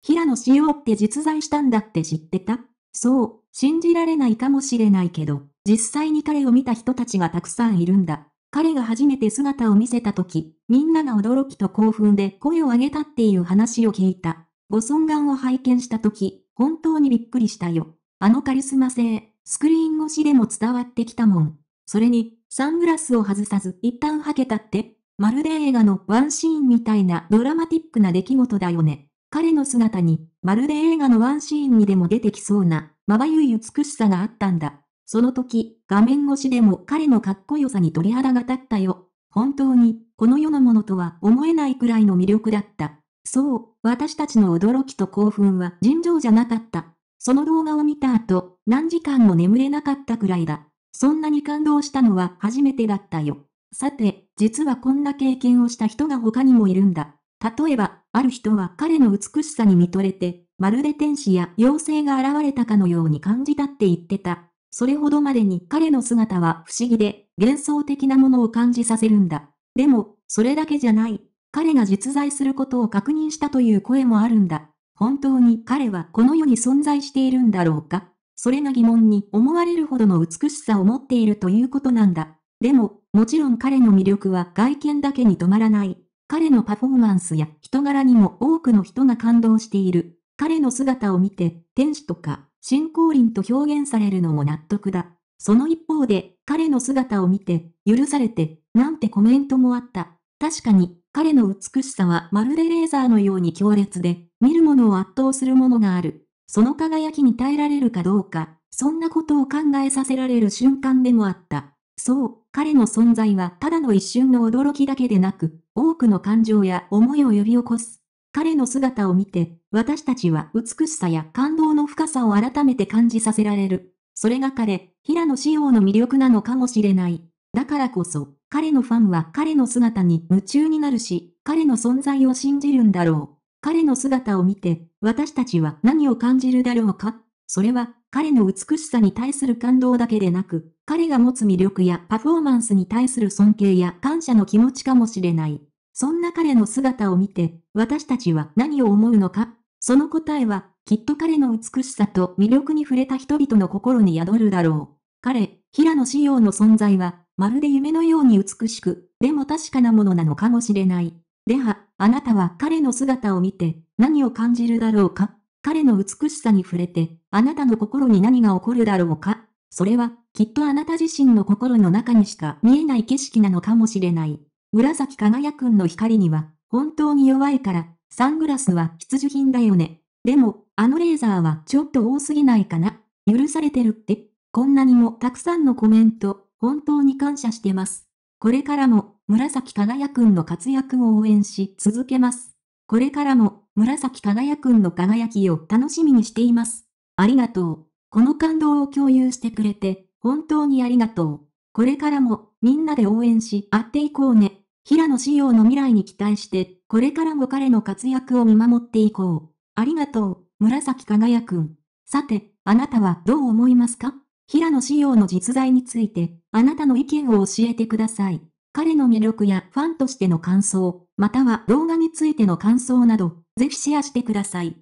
平野紫耀って実在したんだって知ってたそう、信じられないかもしれないけど、実際に彼を見た人たちがたくさんいるんだ。彼が初めて姿を見せた時、みんなが驚きと興奮で声を上げたっていう話を聞いた。ご尊顔を拝見した時、本当にびっくりしたよ。あのカリスマ性、スクリーン越しでも伝わってきたもん。それに、サングラスを外さず一旦はけたって、まるで映画のワンシーンみたいなドラマティックな出来事だよね。彼の姿に、まるで映画のワンシーンにでも出てきそうな、まばゆい美しさがあったんだ。その時、画面越しでも彼のかっこよさに鳥肌が立ったよ。本当に、この世のものとは思えないくらいの魅力だった。そう、私たちの驚きと興奮は尋常じゃなかった。その動画を見た後、何時間も眠れなかったくらいだ。そんなに感動したのは初めてだったよ。さて、実はこんな経験をした人が他にもいるんだ。例えば、ある人は彼の美しさに見とれて、まるで天使や妖精が現れたかのように感じたって言ってた。それほどまでに彼の姿は不思議で、幻想的なものを感じさせるんだ。でも、それだけじゃない。彼が実在することを確認したという声もあるんだ。本当に彼はこの世に存在しているんだろうかそれが疑問に思われるほどの美しさを持っているということなんだ。でも、もちろん彼の魅力は外見だけに止まらない。彼のパフォーマンスや人柄にも多くの人が感動している。彼の姿を見て、天使とか、信仰輪と表現されるのも納得だ。その一方で、彼の姿を見て、許されて、なんてコメントもあった。確かに、彼の美しさはまるでレーザーのように強烈で、見るものを圧倒するものがある。その輝きに耐えられるかどうか、そんなことを考えさせられる瞬間でもあった。そう、彼の存在はただの一瞬の驚きだけでなく、多くの感情や思いを呼び起こす。彼の姿を見て、私たちは美しさや感動の深さを改めて感じさせられる。それが彼、平野紫耀の魅力なのかもしれない。だからこそ、彼のファンは彼の姿に夢中になるし、彼の存在を信じるんだろう。彼の姿を見て、私たちは何を感じるだろうかそれは、彼の美しさに対する感動だけでなく、彼が持つ魅力やパフォーマンスに対する尊敬や感謝の気持ちかもしれない。そんな彼の姿を見て、私たちは何を思うのかその答えは、きっと彼の美しさと魅力に触れた人々の心に宿るだろう。彼、平野紫耀の存在は、まるで夢のように美しく、でも確かなものなのかもしれない。では、あなたは彼の姿を見て、何を感じるだろうか彼の美しさに触れて、あなたの心に何が起こるだろうかそれは、きっとあなた自身の心の中にしか見えない景色なのかもしれない。紫輝くんの光には、本当に弱いから、サングラスは必需品だよね。でも、あのレーザーはちょっと多すぎないかな。許されてるって。こんなにもたくさんのコメント、本当に感謝してます。これからも、紫輝くんの活躍を応援し続けます。これからも、紫輝くんの輝きを楽しみにしています。ありがとう。この感動を共有してくれて、本当にありがとう。これからも、みんなで応援し合っていこうね。平野仕様の未来に期待して、これからも彼の活躍を見守っていこう。ありがとう、紫輝くん。さて、あなたはどう思いますか平野仕様の実在について、あなたの意見を教えてください。彼の魅力やファンとしての感想、または動画についての感想など、ぜひシェアしてください。